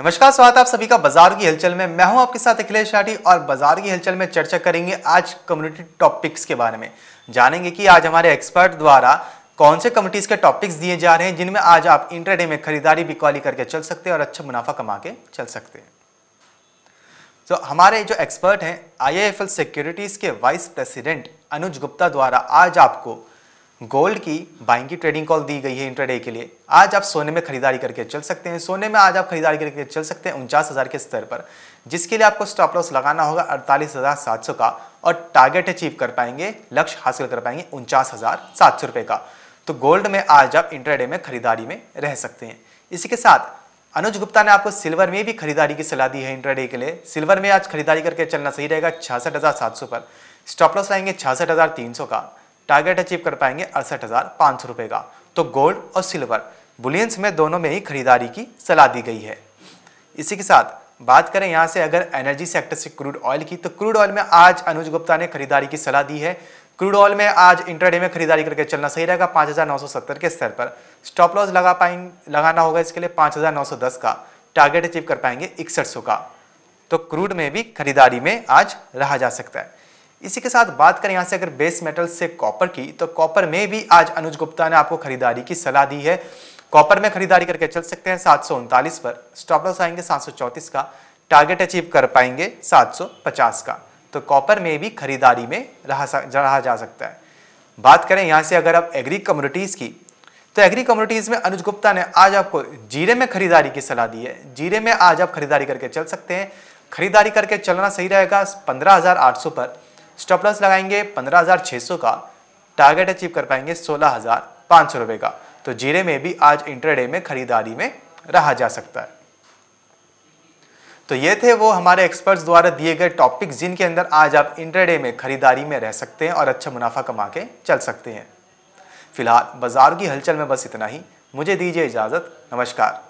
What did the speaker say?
नमस्कार स्वागत आप सभी का बाजार की हलचल में मैं हूं आपके साथ अखिलेश शाठी और बाजार की हलचल में चर्चा करेंगे आज कम्युनिटी टॉपिक्स के बारे में जानेंगे कि आज हमारे एक्सपर्ट द्वारा कौन से कम्युनिटीज के टॉपिक्स दिए जा रहे हैं जिनमें आज आप इंटरडे में खरीदारी बिकवाली करके चल सकते हैं और अच्छा मुनाफा कमा के चल सकते हैं तो हमारे जो एक्सपर्ट हैं आई सिक्योरिटीज के वाइस प्रेसिडेंट अनुज गुप्ता द्वारा आज आपको गोल्ड की बाइंग की ट्रेडिंग कॉल दी गई है इंटरडे के लिए आज आप सोने में खरीदारी करके चल सकते हैं सोने में आज आप खरीदारी करके चल सकते हैं उनचास हज़ार के स्तर पर जिसके लिए आपको स्टॉप लॉस लगाना होगा अड़तालीस हज़ार सात सौ का और टारगेट अचीव कर पाएंगे लक्ष्य हासिल कर पाएंगे उनचास हज़ार सात सौ रुपये का तो गोल्ड में आज आप इंटरडे में खरीदारी में रह सकते हैं इसी के साथ अनुज गुप्ता ने आपको सिल्वर में भी खरीदारी की सलाह दी है इंटरडे के लिए सिल्वर में आज खरीदारी करके चलना सही रहेगा छियासठ हज़ार सात सौ पर स्टॉप लॉस लाएंगे छियासठ हज़ार तीन सौ का टारगेट अचीव कर पाएंगे अड़सठ हज़ार पाँच सौ रुपये का तो गोल्ड और सिल्वर बुलियंस में दोनों में ही खरीदारी की सलाह दी गई है इसी के साथ बात करें यहाँ से अगर एनर्जी सेक्टर से क्रूड ऑयल की तो क्रूड ऑयल में आज अनुज गुप्ता ने खरीदारी की सलाह दी है क्रूड ऑयल में आज इंटरडे में खरीदारी करके चलना सही रहेगा 5,970 के स्तर पर स्टॉप लॉस लगा पाएंगे लगाना होगा इसके लिए 5,910 का टारगेट अचीव कर पाएंगे इकसठ का तो क्रूड में भी खरीदारी में आज रहा जा सकता है इसी के साथ बात करें यहाँ से अगर बेस मेटल से कॉपर की तो कॉपर में भी आज अनुज गुप्ता ने आपको खरीदारी की सलाह दी है कॉपर में खरीदारी करके चल सकते हैं सात पर स्टॉप लॉस आएंगे सात का टारगेट अचीव कर पाएंगे 750 का तो कॉपर में भी खरीदारी में रहा रहा जा सकता है बात करें यहाँ से अगर आप एग्री कम्युनिटीज़ की तो एग्री कम्युनिटीज़ में अनुज गुप्ता ने आज आपको जीरे में खरीदारी की सलाह दी है जीरे में आज आप खरीदारी करके चल सकते हैं खरीदारी करके चलना सही रहेगा पंद्रह पर स्टॉप लॉस लगाएंगे 15,600 का टारगेट अचीव कर पाएंगे 16,500 रुपए का तो जीरे में भी आज इंटरडे में खरीदारी में रहा जा सकता है तो ये थे वो हमारे एक्सपर्ट्स द्वारा दिए गए टॉपिक जिनके अंदर आज आप इंटरडे में खरीदारी में रह सकते हैं और अच्छा मुनाफा कमा के चल सकते हैं फिलहाल बाजार की हलचल में बस इतना ही मुझे दीजिए इजाज़त नमस्कार